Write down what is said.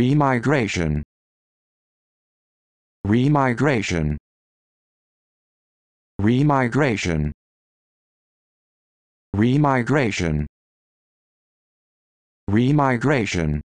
remigration remigration remigration remigration remigration